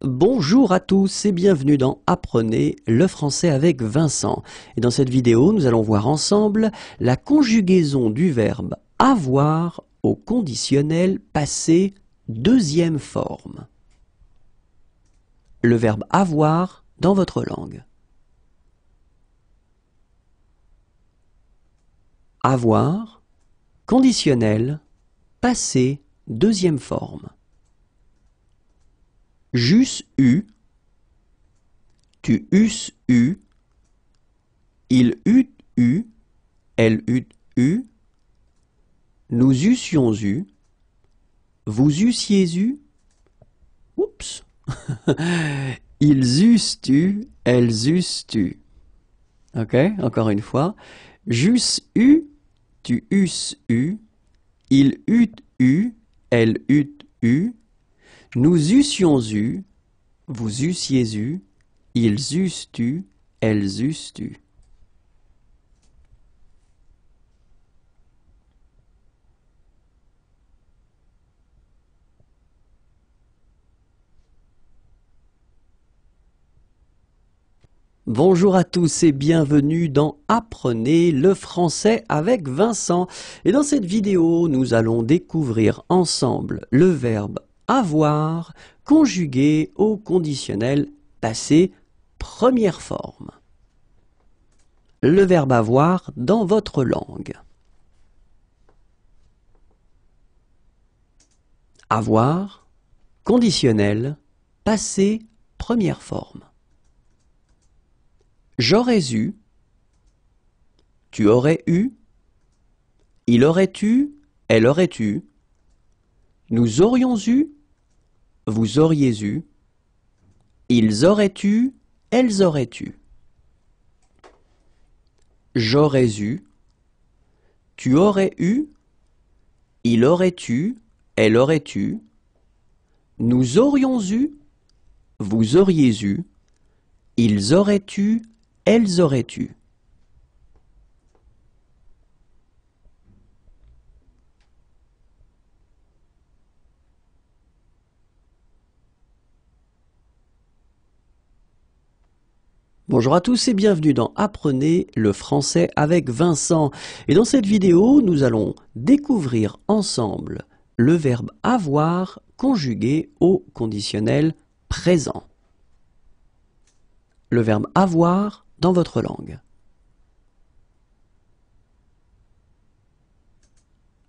Bonjour à tous et bienvenue dans Apprenez le français avec Vincent. Et dans cette vidéo, nous allons voir ensemble la conjugaison du verbe avoir au conditionnel passé deuxième forme. Le verbe avoir dans votre langue. Avoir, conditionnel, passé deuxième forme. J'eusse eu, tu eusses eu, il eût eu, elle eût eu, nous eussions eu, vous eussiez eu, oups, ils eussent eu, elles eussent eu. Ok, encore une fois, j'eusse eu, tu eusses eu, il eût eu, elle eût eu, nous eussions eu, vous eussiez eu, ils eussent eu, elles eussent eu. Bonjour à tous et bienvenue dans Apprenez le français avec Vincent. Et dans cette vidéo, nous allons découvrir ensemble le verbe avoir conjugué au conditionnel passé première forme. Le verbe avoir dans votre langue. Avoir, conditionnel, passé première forme. J'aurais eu, tu aurais eu, il aurait eu, elle aurait eu, nous aurions eu, vous auriez eu, ils auraient eu, elles auraient eu. J'aurais eu, tu aurais eu, il aurait eu, elle aurait eu, nous aurions eu, vous auriez eu, ils auraient eu, elles auraient eu. Bonjour à tous et bienvenue dans Apprenez le français avec Vincent. Et dans cette vidéo, nous allons découvrir ensemble le verbe avoir conjugué au conditionnel présent. Le verbe avoir dans votre langue.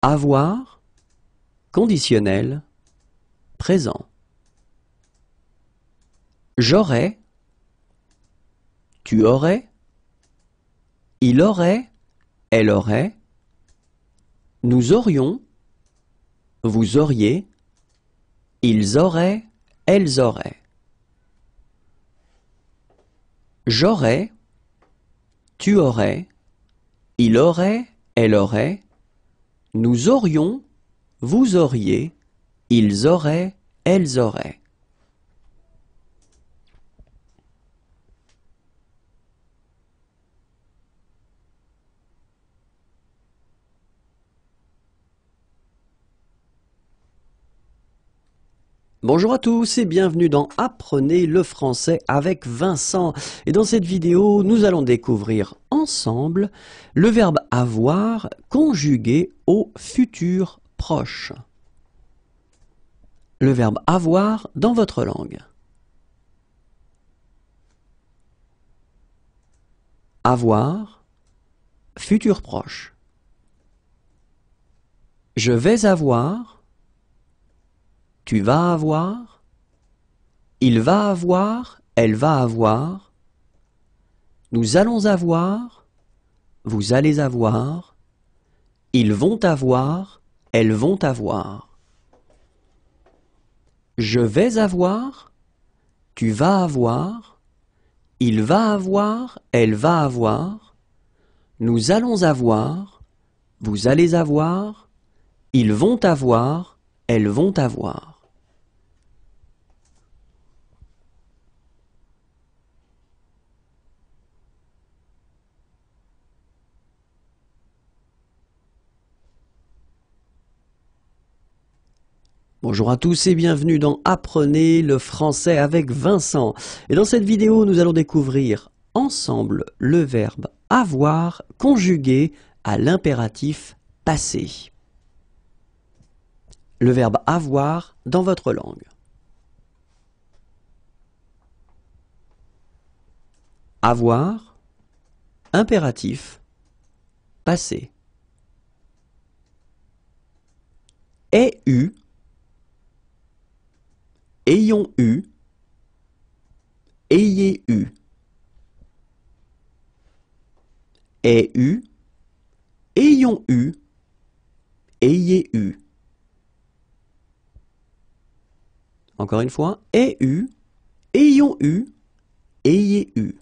Avoir conditionnel présent. J'aurais tu aurais… il aurait… elle aurait… nous aurions… vous auriez… ils auraient… elles auraient… J'aurais… tu aurais… il aurait… elle aurait… nous aurions… vous auriez… ils auraient… elles auraient… Bonjour à tous et bienvenue dans Apprenez le français avec Vincent. Et dans cette vidéo, nous allons découvrir ensemble le verbe avoir conjugué au futur proche. Le verbe avoir dans votre langue. Avoir, futur proche. Je vais avoir, tu vas avoir. Il va avoir. Elle va avoir. Nous allons avoir. Vous allez avoir. Ils vont avoir. Elles vont avoir. Je vais avoir. Tu vas avoir. Il va avoir. Elle va avoir. Nous allons avoir. Vous allez avoir. Ils vont avoir. Elles vont avoir. Bonjour à tous et bienvenue dans Apprenez le français avec Vincent. Et dans cette vidéo, nous allons découvrir ensemble le verbe avoir conjugué à l'impératif passé. Le verbe avoir dans votre langue. Avoir, impératif, passé. Est eu Ayons eu. Ayez eu. et eu. Ayons eu. Ayez eu. Encore une fois, et eu. Ayons eu. Ayez eu.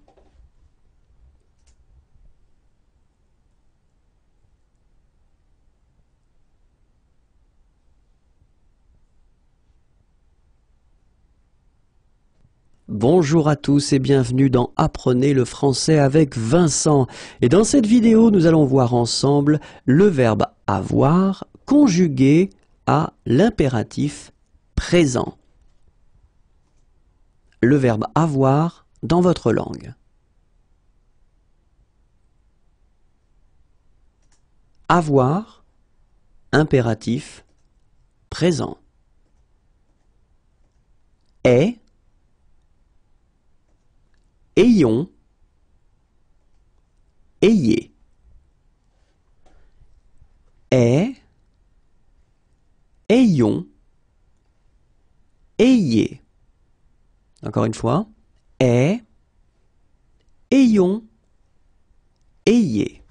Bonjour à tous et bienvenue dans Apprenez le français avec Vincent. Et dans cette vidéo, nous allons voir ensemble le verbe avoir conjugué à l'impératif présent. Le verbe avoir dans votre langue. Avoir, impératif, présent. Est ayons ayez et ayons ayez encore une fois et. ayons ayez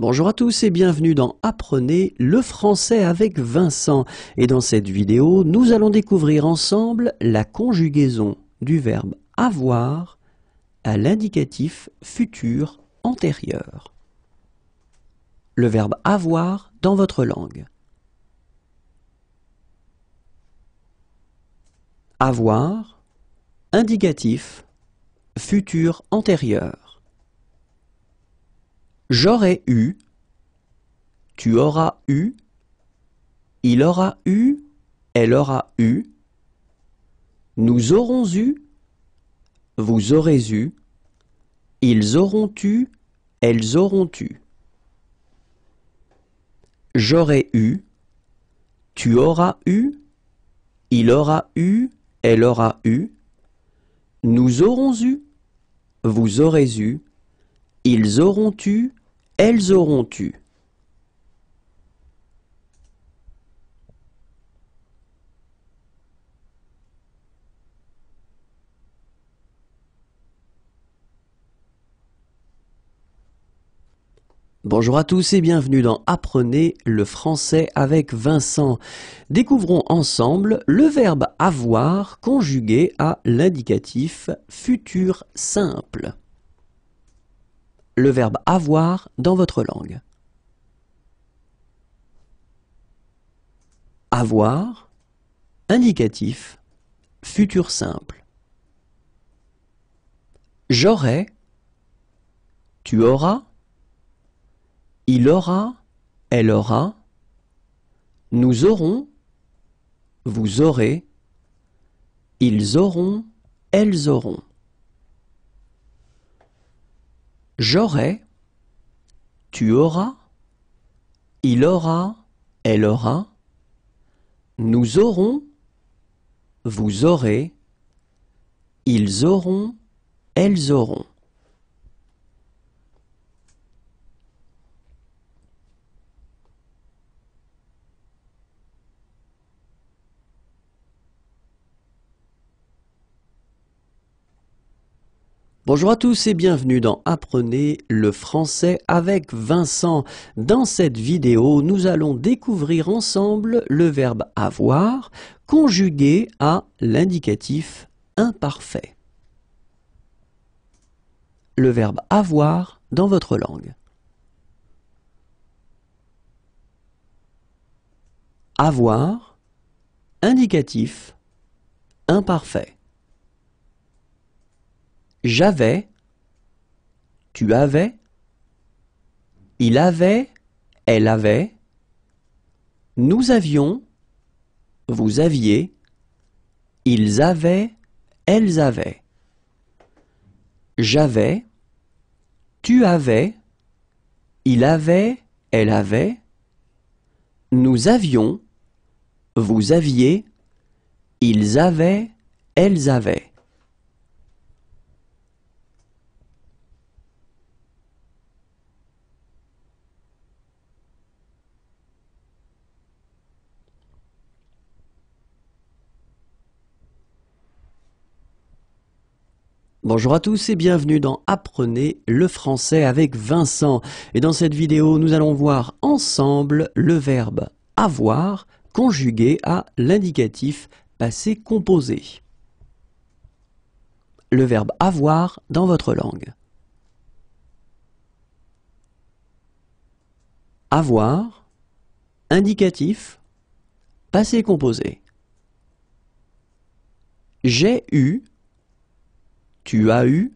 Bonjour à tous et bienvenue dans Apprenez le français avec Vincent. Et dans cette vidéo, nous allons découvrir ensemble la conjugaison du verbe avoir à l'indicatif futur antérieur. Le verbe avoir dans votre langue. Avoir, indicatif, futur antérieur. J'aurais eu. Tu auras eu. Il aura eu. Elle aura eu. Nous aurons eu. Vous aurez eu. Ils auront eu. Elles auront eu. J'aurais eu. Tu auras eu. Il aura eu. Elle aura eu. Nous aurons eu. Vous aurez eu. Ils auront eu elles auront eu. Bonjour à tous et bienvenue dans Apprenez le français avec Vincent. Découvrons ensemble le verbe avoir conjugué à l'indicatif futur simple le verbe avoir dans votre langue. Avoir, indicatif, futur simple. J'aurai, tu auras, il aura, elle aura, nous aurons, vous aurez, ils auront, elles auront. J'aurai tu auras il aura elle aura nous aurons vous aurez ils auront elles auront. Bonjour à tous et bienvenue dans Apprenez le français avec Vincent. Dans cette vidéo, nous allons découvrir ensemble le verbe avoir conjugué à l'indicatif imparfait. Le verbe avoir dans votre langue. Avoir, indicatif, imparfait. J'avais, tu avais, il avait, elle avait, nous avions, vous aviez, ils avaient, elles avaient. J'avais, tu avais, il avait, elle avait, nous avions, vous aviez, ils avaient, elles avaient. Bonjour à tous et bienvenue dans Apprenez le français avec Vincent. Et dans cette vidéo, nous allons voir ensemble le verbe avoir conjugué à l'indicatif passé composé. Le verbe avoir dans votre langue. Avoir, indicatif, passé composé. J'ai eu tu as eu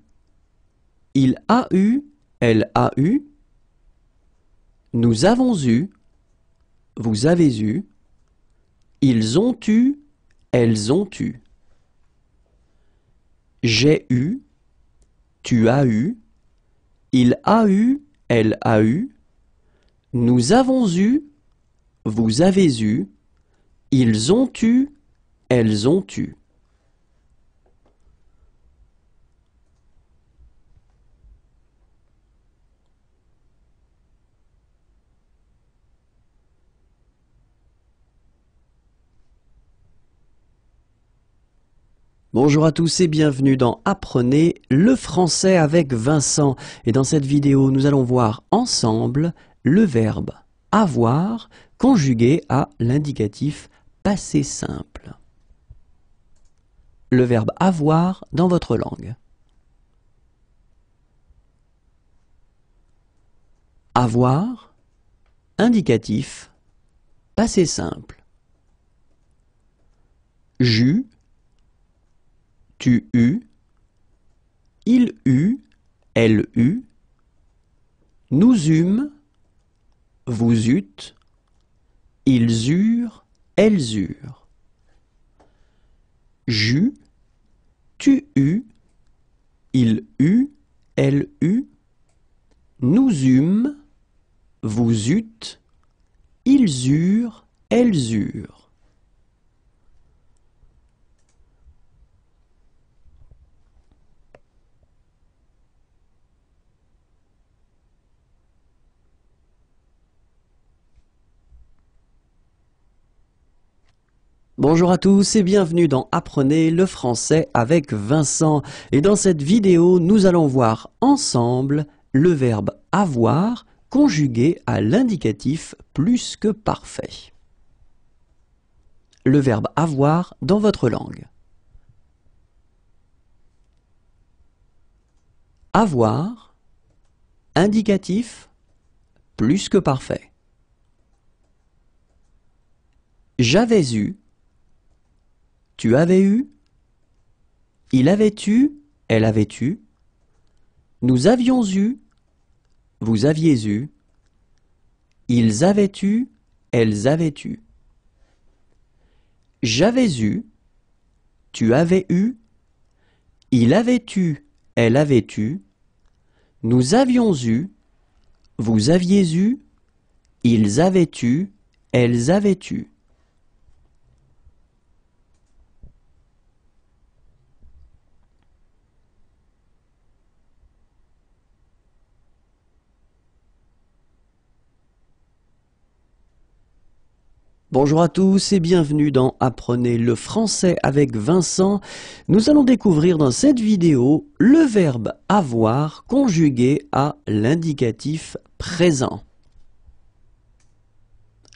Il a eu Elle a eu Nous avons eu Vous avez eu Ils ont eu Elles ont eu J'ai eu Tu as eu Il a eu Elle a eu Nous avons eu Vous avez eu Ils ont eu Elles ont eu Bonjour à tous et bienvenue dans Apprenez le français avec Vincent. Et dans cette vidéo, nous allons voir ensemble le verbe avoir conjugué à l'indicatif passé simple. Le verbe avoir dans votre langue. Avoir, indicatif, passé simple. Jus, tu u, il eut, elle eut, nous eûmes, vous eûtes, ils eurent, elles eurent. J'u, tu eus, il eut, elle u, nous eûmes, vous eûtes, ils eurent, elles eurent. Bonjour à tous et bienvenue dans Apprenez le français avec Vincent. Et dans cette vidéo, nous allons voir ensemble le verbe avoir conjugué à l'indicatif plus que parfait. Le verbe avoir dans votre langue. Avoir, indicatif, plus que parfait. J'avais eu tu avais eu Il avait eu Elle avait eu Nous avions eu Vous aviez eu Ils avaient eu Elles avaient eu J'avais eu Tu avais eu Il avait eu Elle avait eu Nous avions eu Vous aviez eu Ils avaient eu Elles avaient eu Bonjour à tous et bienvenue dans Apprenez le français avec Vincent. Nous allons découvrir dans cette vidéo le verbe avoir conjugué à l'indicatif présent.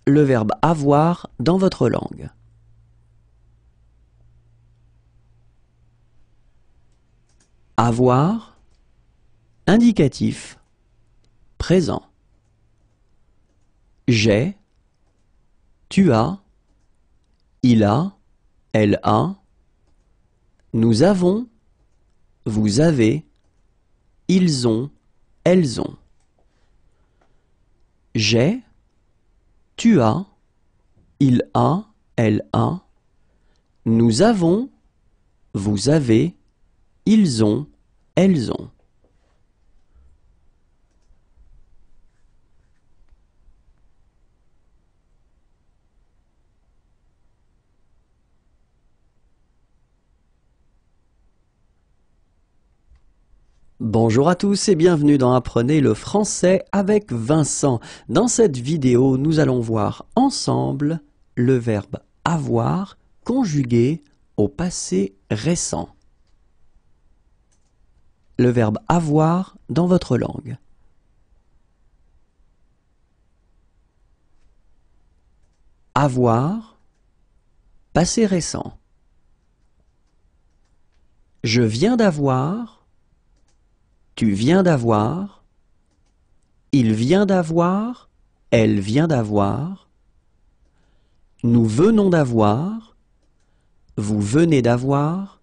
Le verbe avoir dans votre langue. Avoir, indicatif, présent. J'ai, tu as, il a, elle a, nous avons, vous avez, ils ont, elles ont. J'ai, tu as, il a, elle a, nous avons, vous avez, ils ont, elles ont. Bonjour à tous et bienvenue dans Apprenez le français avec Vincent. Dans cette vidéo, nous allons voir ensemble le verbe avoir conjugué au passé récent. Le verbe avoir dans votre langue. Avoir, passé récent. Je viens d'avoir tu viens d'avoir. Il vient d'avoir. Elle vient d'avoir. Nous venons d'avoir. Vous venez d'avoir.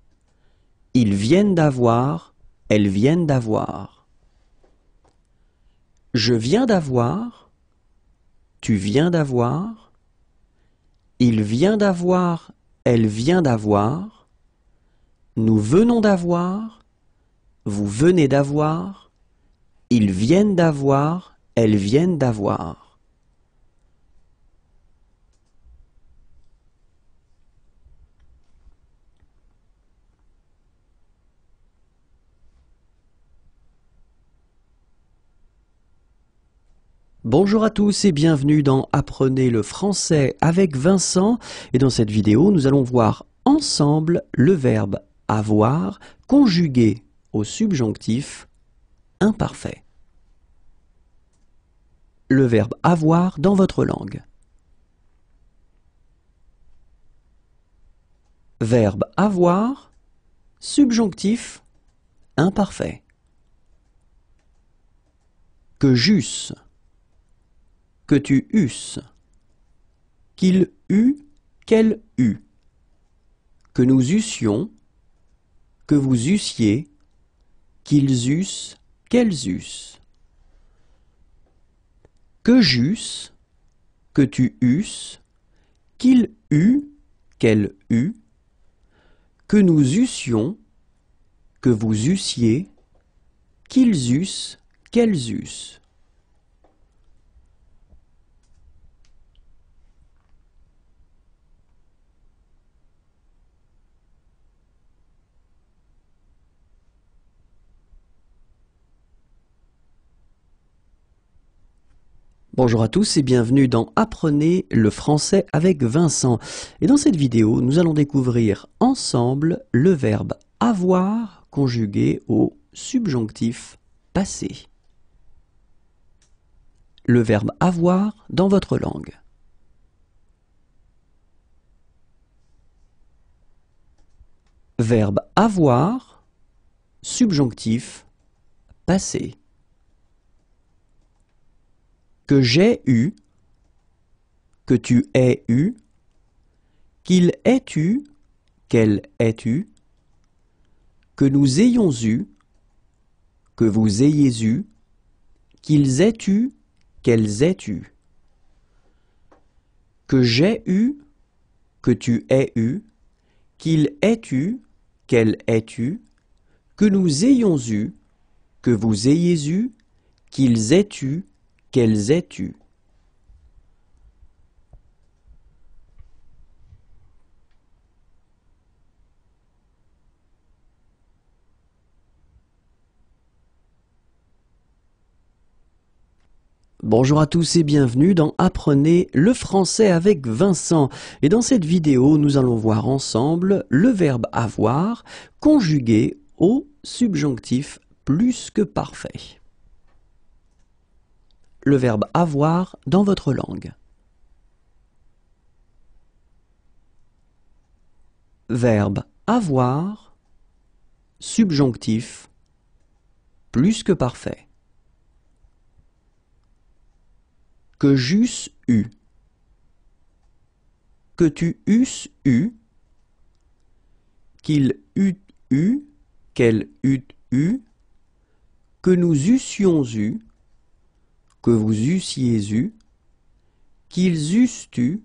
Ils viennent d'avoir. Elles viennent d'avoir. Je viens d'avoir. Tu viens d'avoir. Il vient d'avoir. Elle vient d'avoir. Nous venons d'avoir. Vous venez d'avoir. Ils viennent d'avoir. Elles viennent d'avoir. Bonjour à tous et bienvenue dans Apprenez le français avec Vincent et dans cette vidéo nous allons voir ensemble le verbe avoir conjugué au subjonctif imparfait. Le verbe avoir dans votre langue. Verbe avoir, subjonctif imparfait. Que j'eusse, que tu eusses, qu'il eût, qu'elle eût, que nous eussions, que vous eussiez, qu'ils eussent, qu'elles eussent. Que j'eusse, que tu eusses, qu'il eût, qu'elle eût, que nous eussions, que vous eussiez, qu'ils eussent, qu'elles eussent. Bonjour à tous et bienvenue dans Apprenez le français avec Vincent. Et dans cette vidéo, nous allons découvrir ensemble le verbe avoir conjugué au subjonctif passé. Le verbe avoir dans votre langue. Verbe avoir, subjonctif, passé que j'ai eu, que tu aies eu, qu'il ait eu, qu'elle ait eu, que nous ayons eu, que vous ayez eu, qu'ils aient eu, qu'elles aient eu, que j'ai eu, que tu aies eu, qu'il ait eu, qu'elle ait eu, que nous ayons eu, que vous ayez eu, qu'ils aient eu, qu'elles es-tu. Bonjour à tous et bienvenue dans Apprenez le français avec Vincent. Et dans cette vidéo, nous allons voir ensemble le verbe avoir conjugué au subjonctif plus que parfait le verbe avoir dans votre langue. Verbe avoir, subjonctif, plus que parfait. Que j'eusse eu. Que tu eusses eu. Qu'il eût eu. Qu'elle eût eu. Que nous eussions eu que vous eussiez eu, qu'ils eussent eu,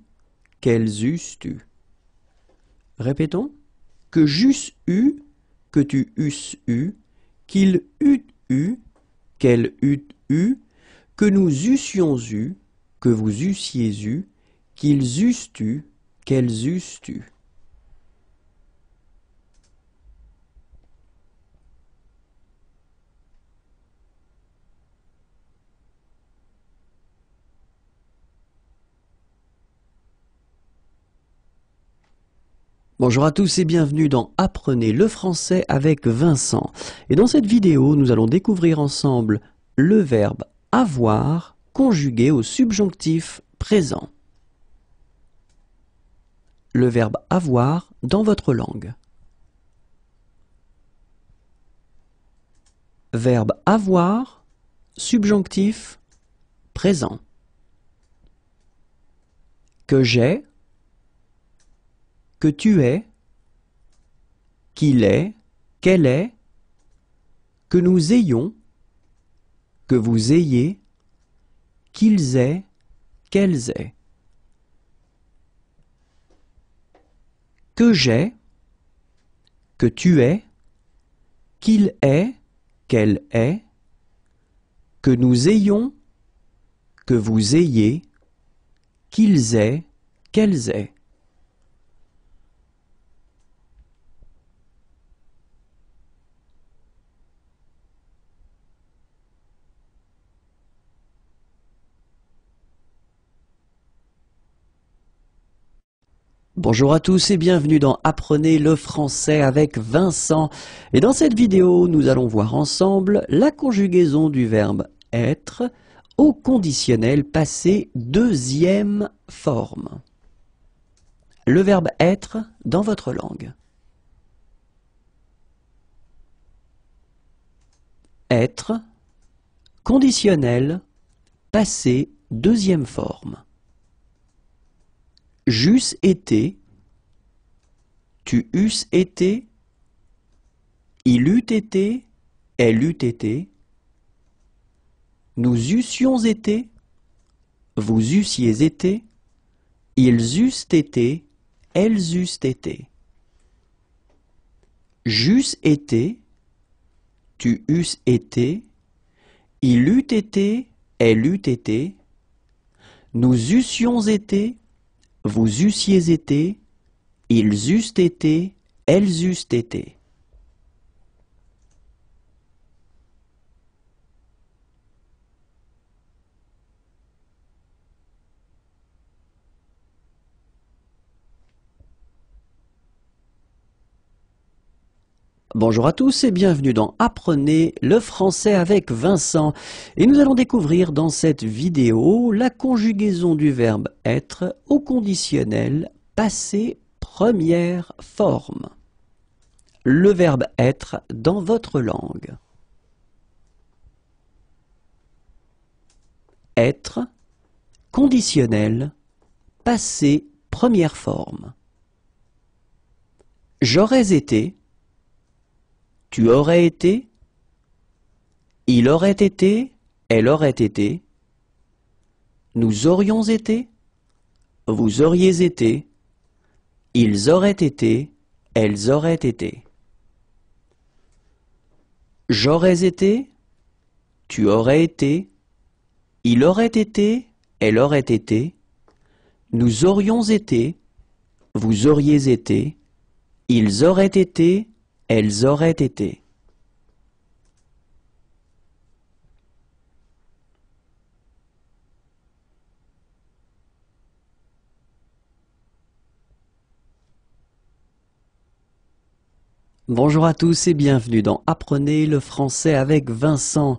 qu'elles eussent eu. Répétons, que j'eusse eu, que tu eusses eu, qu'il eût eu, qu'elles eût eu, que nous eussions eu, que vous eussiez eu, qu'ils eussent eu, qu'elles eussent eu. Bonjour à tous et bienvenue dans Apprenez le français avec Vincent. Et dans cette vidéo, nous allons découvrir ensemble le verbe avoir conjugué au subjonctif présent. Le verbe avoir dans votre langue. Verbe avoir, subjonctif, présent. Que j'ai, que tu es, qu'il est, qu'elle est, que nous ayons, que vous ayez, qu'ils aient, qu'elles aient. Que j'ai, que tu es, qu'il est, qu'elle est, que nous ayons, que vous ayez, qu'ils aient, qu'elles aient. Bonjour à tous et bienvenue dans Apprenez le français avec Vincent. Et dans cette vidéo, nous allons voir ensemble la conjugaison du verbe être au conditionnel passé deuxième forme. Le verbe être dans votre langue. Être conditionnel passé deuxième forme. J'eusse été, tu eusses été, il eût été, elle eût été, nous eussions été, vous eussiez été, ils eussent été, elles eussent été. J'eusse été, tu eusses été, il eût été, elle eût été, nous eussions été, vous eussiez été, ils eussent été, elles eussent été. Bonjour à tous et bienvenue dans Apprenez le français avec Vincent. Et nous allons découvrir dans cette vidéo la conjugaison du verbe être au conditionnel passé première forme. Le verbe être dans votre langue. Être conditionnel passé première forme. J'aurais été tu aurais été, il aurait été, elle aurait été, nous aurions été, vous auriez été, ils auraient été, elles auraient été. J'aurais été, tu aurais été, il aurait été, elle aurait été, nous aurions été, vous auriez été, ils auraient été, elles auraient été. Bonjour à tous et bienvenue dans Apprenez le français avec Vincent.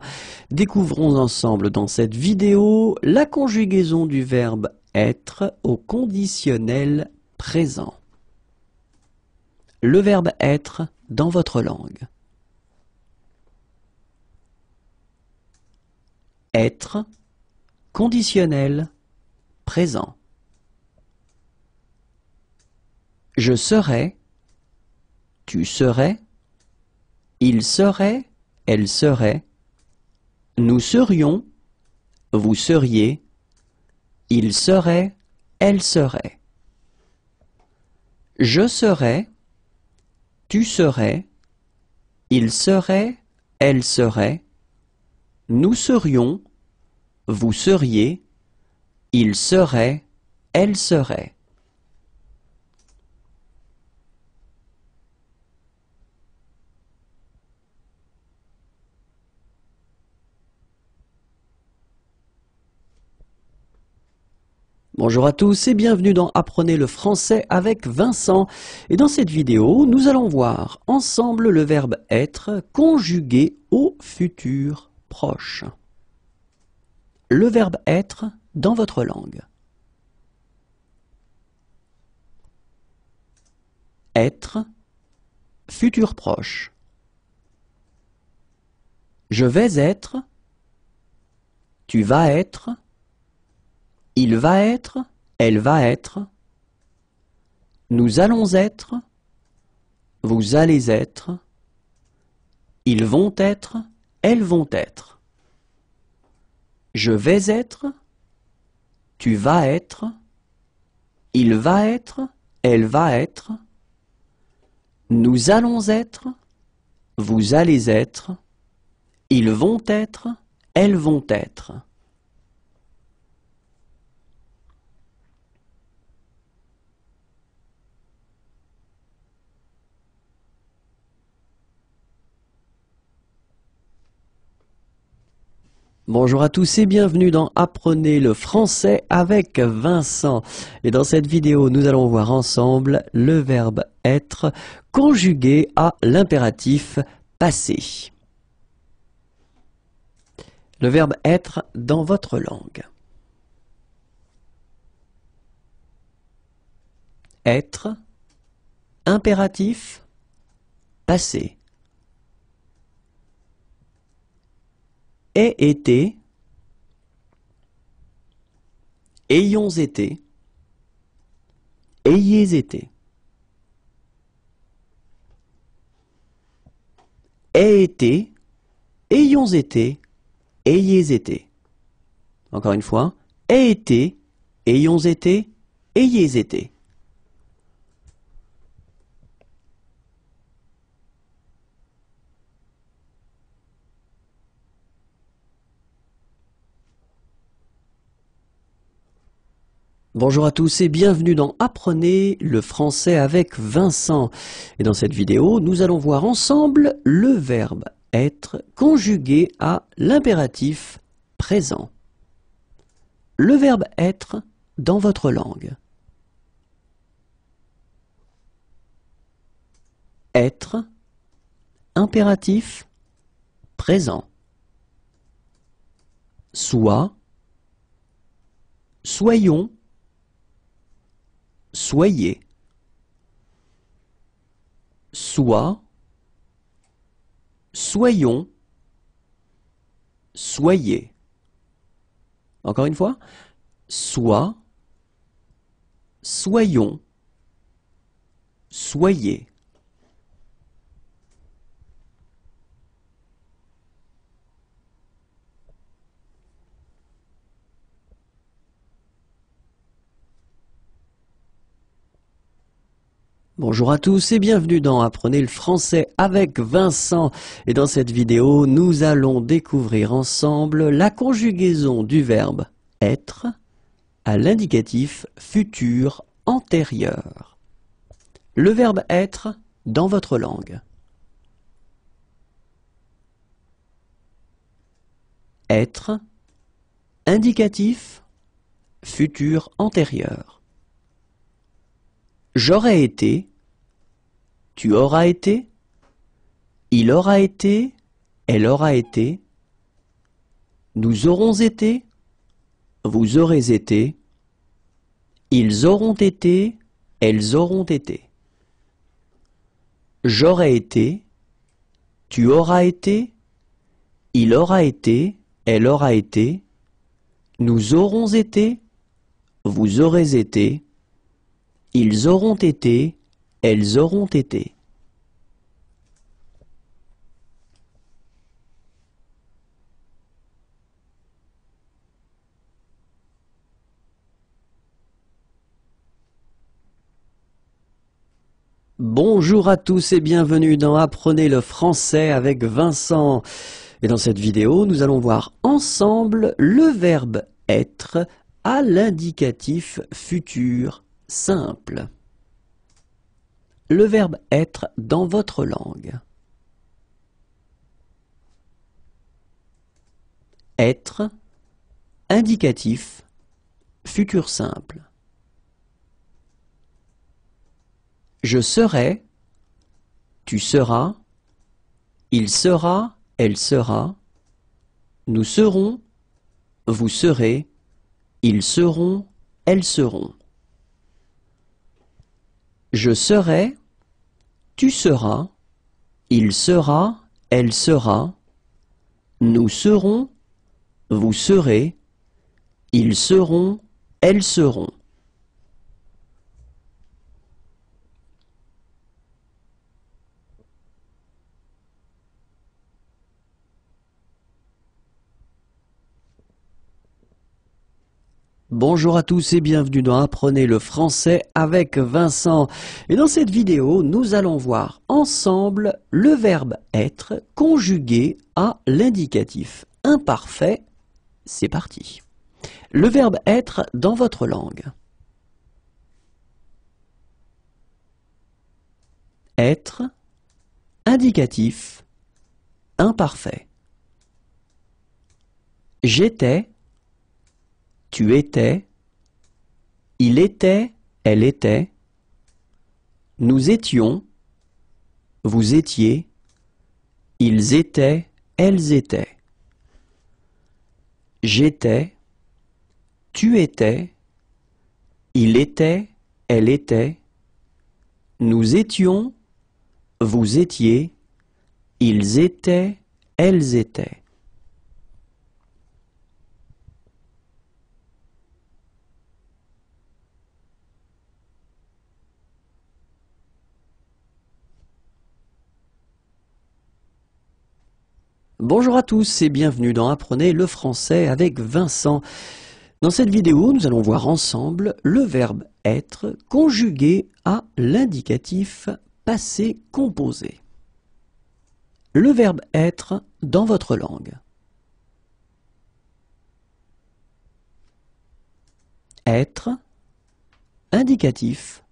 Découvrons ensemble dans cette vidéo la conjugaison du verbe être au conditionnel présent. Le verbe être dans votre langue. Être conditionnel présent. Je serais, tu serais, il serait, elle serait, nous serions, vous seriez, il serait, elle serait. Je serais, tu serais, il serait, elle serait, nous serions, vous seriez, il serait, elle serait. Bonjour à tous et bienvenue dans Apprenez le français avec Vincent. Et dans cette vidéo, nous allons voir ensemble le verbe être conjugué au futur proche. Le verbe être dans votre langue. Être, futur proche. Je vais être, tu vas être, il va être, elle va être, nous allons être, vous allez être, ils vont être, elles vont être. Je vais être, tu vas être, il va être, elle va être, nous allons être, vous allez être, ils vont être, elles vont être. Bonjour à tous et bienvenue dans Apprenez le français avec Vincent. Et dans cette vidéo, nous allons voir ensemble le verbe être conjugué à l'impératif passé. Le verbe être dans votre langue. Être, impératif, passé. aient été, ayons été, ayez été, Aient été, ayons été, ayez été. Encore une fois, aient été, ayons été, ayez été. Bonjour à tous et bienvenue dans Apprenez le français avec Vincent. Et dans cette vidéo, nous allons voir ensemble le verbe être conjugué à l'impératif présent. Le verbe être dans votre langue. Être, impératif, présent. Soit, soyons, Soyez Soit. soyons, soyez. Encore une fois, soit. soyons, soyez. Bonjour à tous et bienvenue dans Apprenez le français avec Vincent. Et dans cette vidéo, nous allons découvrir ensemble la conjugaison du verbe être à l'indicatif futur antérieur. Le verbe être dans votre langue. Être indicatif futur antérieur. J'aurais été tu auras été Il aura été Elle aura été Nous aurons été Vous aurez été Ils auront été Elles auront été J'aurais été Tu auras été Il aura été Elle aura été Nous aurons été Vous aurez été Ils auront été elles auront été. Bonjour à tous et bienvenue dans Apprenez le français avec Vincent. Et dans cette vidéo, nous allons voir ensemble le verbe être à l'indicatif futur simple le verbe être dans votre langue. Être, indicatif, futur simple. Je serai, tu seras, il sera, elle sera, nous serons, vous serez, ils seront, elles seront. Je serai, tu seras, il sera, elle sera, nous serons, vous serez, ils seront, elles seront. Bonjour à tous et bienvenue dans Apprenez le français avec Vincent. Et dans cette vidéo, nous allons voir ensemble le verbe être conjugué à l'indicatif imparfait. C'est parti. Le verbe être dans votre langue. Être indicatif imparfait. J'étais tu étais. Il était. Elle était. Nous étions. Vous étiez. Ils étaient. Elles étaient. J'étais. Tu étais. Il était. Elle était. Nous étions. Vous étiez. Ils étaient. Elles étaient. Bonjour à tous et bienvenue dans Apprenez le français avec Vincent. Dans cette vidéo, nous allons voir ensemble le verbe être conjugué à l'indicatif passé composé. Le verbe être dans votre langue. Être, indicatif,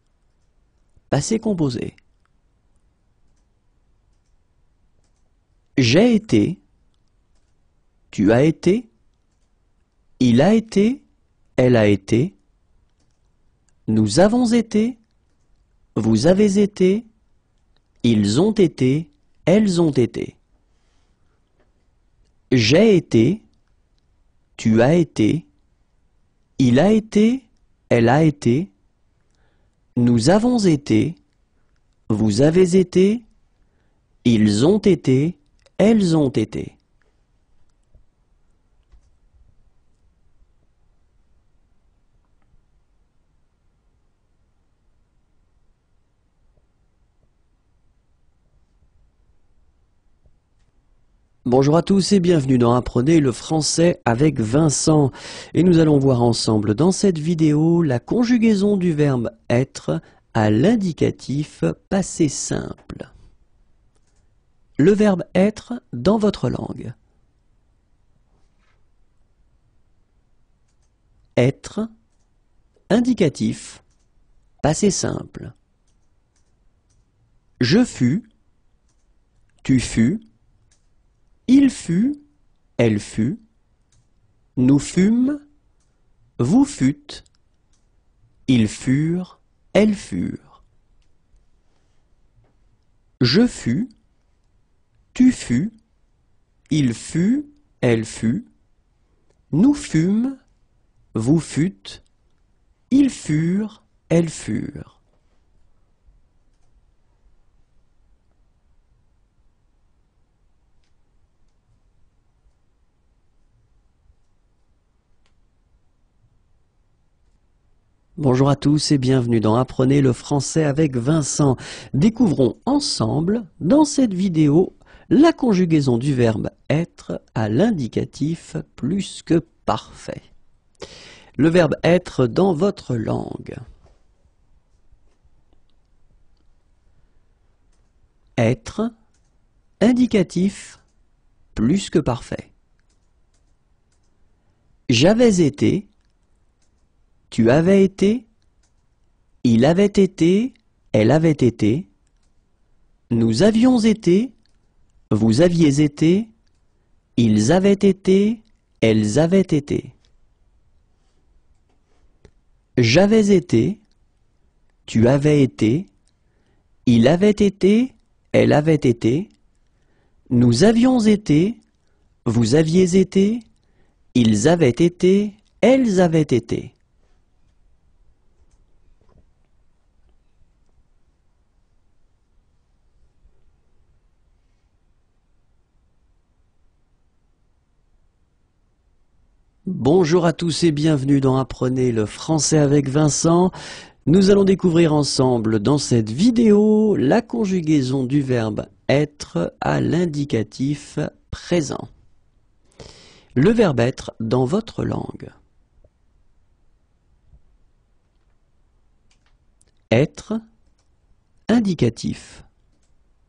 passé composé. J'ai été, tu as été, il a été, elle a été, nous avons été, vous avez été, ils ont été, elles ont été. J'ai été, tu as été, il a été, elle a été, nous avons été, vous avez été, ils ont été, elles ont été. Bonjour à tous et bienvenue dans Apprenez le français avec Vincent. Et nous allons voir ensemble dans cette vidéo la conjugaison du verbe être à l'indicatif passé simple le verbe être dans votre langue. Être, indicatif, passé simple. Je fus, tu fus, il fut, elle fut, nous fûmes, vous fûtes, ils furent, elles furent. Je fus, tu fus, il fut, elle fut, nous fûmes, vous fûtes, ils furent, elles furent. Bonjour à tous et bienvenue dans Apprenez le français avec Vincent. Découvrons ensemble dans cette vidéo la conjugaison du verbe être à l'indicatif plus que parfait. Le verbe être dans votre langue. Être, indicatif, plus que parfait. J'avais été, tu avais été, il avait été, elle avait été, nous avions été, vous aviez été, ils avaient été, elles avaient été. J'avais été, tu avais été, il avait été, elle avait été, nous avions été, vous aviez été, ils avaient été, elles avaient été. Bonjour à tous et bienvenue dans Apprenez le français avec Vincent. Nous allons découvrir ensemble dans cette vidéo la conjugaison du verbe être à l'indicatif présent. Le verbe être dans votre langue. Être indicatif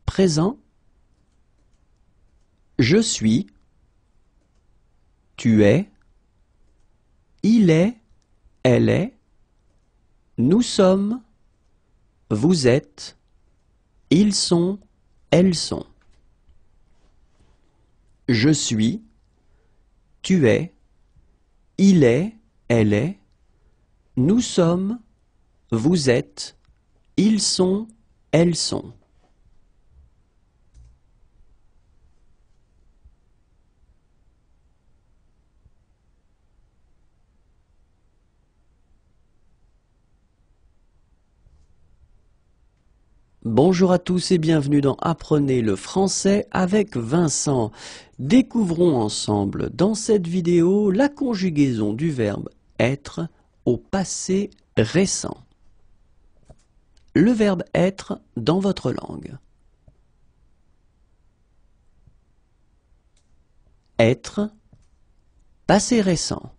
présent Je suis Tu es il est, elle est, nous sommes, vous êtes, ils sont, elles sont. Je suis, tu es, il est, elle est, nous sommes, vous êtes, ils sont, elles sont. Bonjour à tous et bienvenue dans Apprenez le français avec Vincent. Découvrons ensemble dans cette vidéo la conjugaison du verbe être au passé récent. Le verbe être dans votre langue. Être passé récent.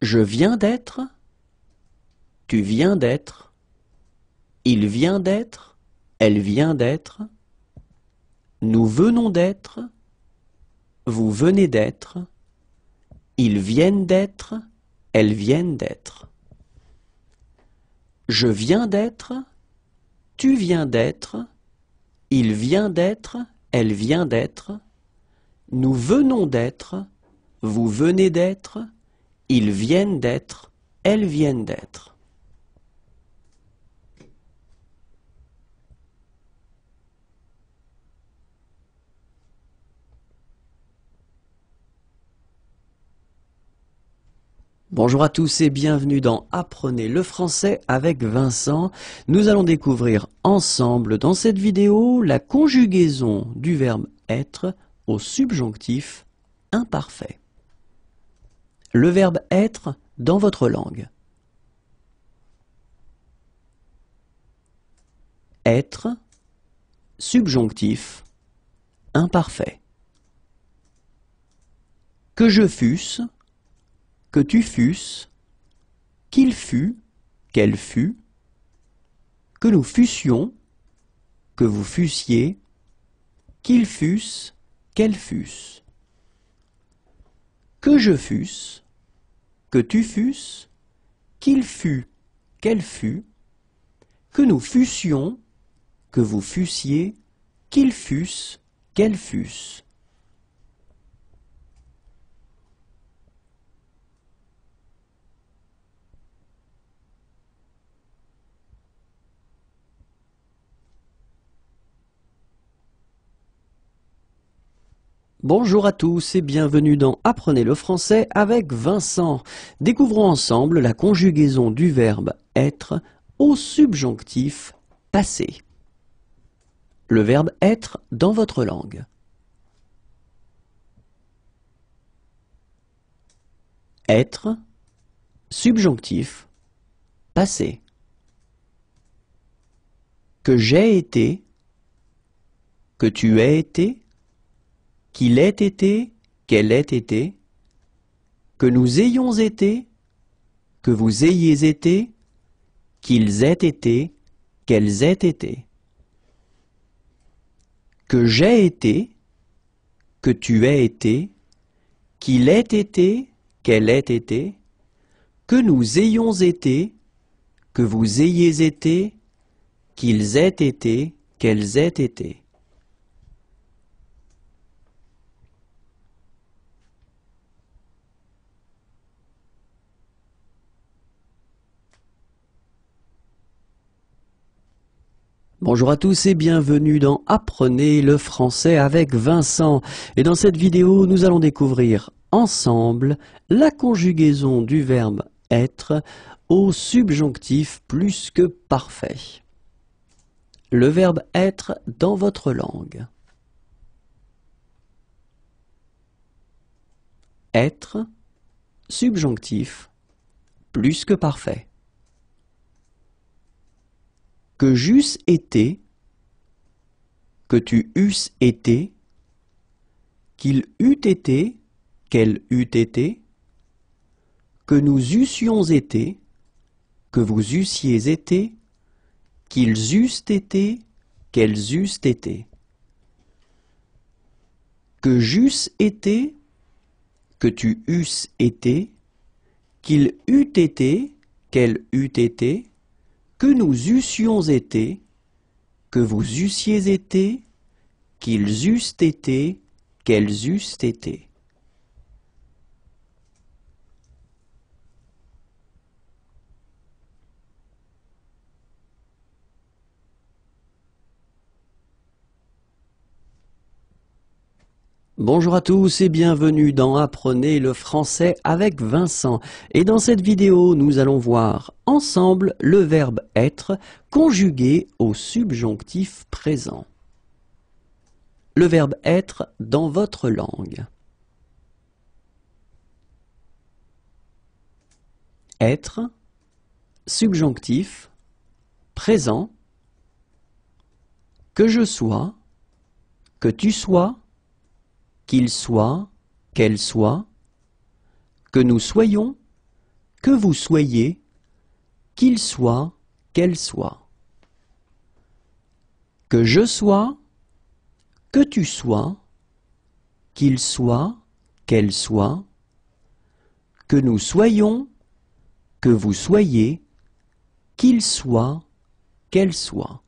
Je viens d'être. Tu viens d'être. Il vient d'être, elle vient d'être, nous venons d'être, vous venez d'être, ils viennent d'être, elles viennent d'être. Je viens d'être, tu viens d'être, il vient d'être, elle vient d'être, nous venons d'être, vous venez d'être, ils viennent d'être, elles viennent d'être. Bonjour à tous et bienvenue dans Apprenez le français avec Vincent. Nous allons découvrir ensemble dans cette vidéo la conjugaison du verbe être au subjonctif imparfait. Le verbe être dans votre langue. Être, subjonctif, imparfait. Que je fusse, que tu fusses, qu'il fût, qu'elle fût, que nous fussions, que vous fussiez, qu'ils fussent, qu'elles fussent. Que je fusse, que tu fusses, qu'il fût, qu'elle fût, que nous fussions, que vous fussiez, qu'ils fussent, qu'elles fussent. Bonjour à tous et bienvenue dans Apprenez le français avec Vincent. Découvrons ensemble la conjugaison du verbe être au subjonctif passé. Le verbe être dans votre langue. Être, subjonctif, passé. Que j'ai été, que tu as été, qu'il ait été, qu'elle ait été, que nous ayons été, que vous ayez été, qu'ils aient été, qu'elles aient été, que j'ai été, que tu aies été, qu'il ait été, qu'elle ait été, que nous ayons été, que vous ayez été, qu'ils aient été, qu'elles aient été. Bonjour à tous et bienvenue dans Apprenez le français avec Vincent. Et dans cette vidéo, nous allons découvrir ensemble la conjugaison du verbe être au subjonctif plus que parfait. Le verbe être dans votre langue. Être, subjonctif, plus que parfait que j'eusse été, que tu eusses été, qu'il eût été, qu'elle eût été, que nous eussions été, que vous eussiez été, qu'ils eussent été, qu'elles eussent été. Que j'eusse été, que tu eusses été, qu'il eût été, qu'elle eût été, que nous eussions été, que vous eussiez été, qu'ils eussent été, qu'elles eussent été. Bonjour à tous et bienvenue dans Apprenez le français avec Vincent. Et dans cette vidéo, nous allons voir ensemble le verbe être conjugué au subjonctif présent. Le verbe être dans votre langue. Être, subjonctif, présent, que je sois, que tu sois, qu'il soit, qu'elle soit, que nous soyons, que vous soyez, qu'il soit, qu'elle soit, que je sois, que tu sois, qu'il soit, qu'elle soit, que nous soyons, que vous soyez, qu'il soit, qu'elle soit.